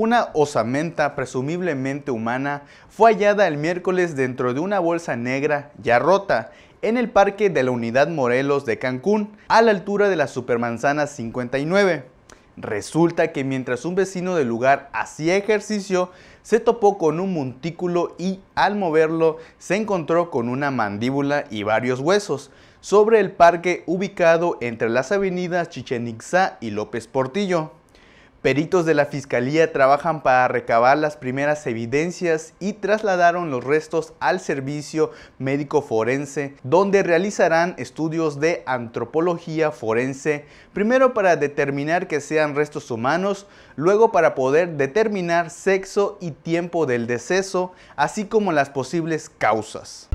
una osamenta presumiblemente humana, fue hallada el miércoles dentro de una bolsa negra ya rota en el parque de la Unidad Morelos de Cancún, a la altura de la Supermanzana 59. Resulta que mientras un vecino del lugar hacía ejercicio, se topó con un montículo y al moverlo se encontró con una mandíbula y varios huesos sobre el parque ubicado entre las avenidas Chichen y López Portillo. Peritos de la Fiscalía trabajan para recabar las primeras evidencias y trasladaron los restos al servicio médico forense, donde realizarán estudios de antropología forense, primero para determinar que sean restos humanos, luego para poder determinar sexo y tiempo del deceso, así como las posibles causas.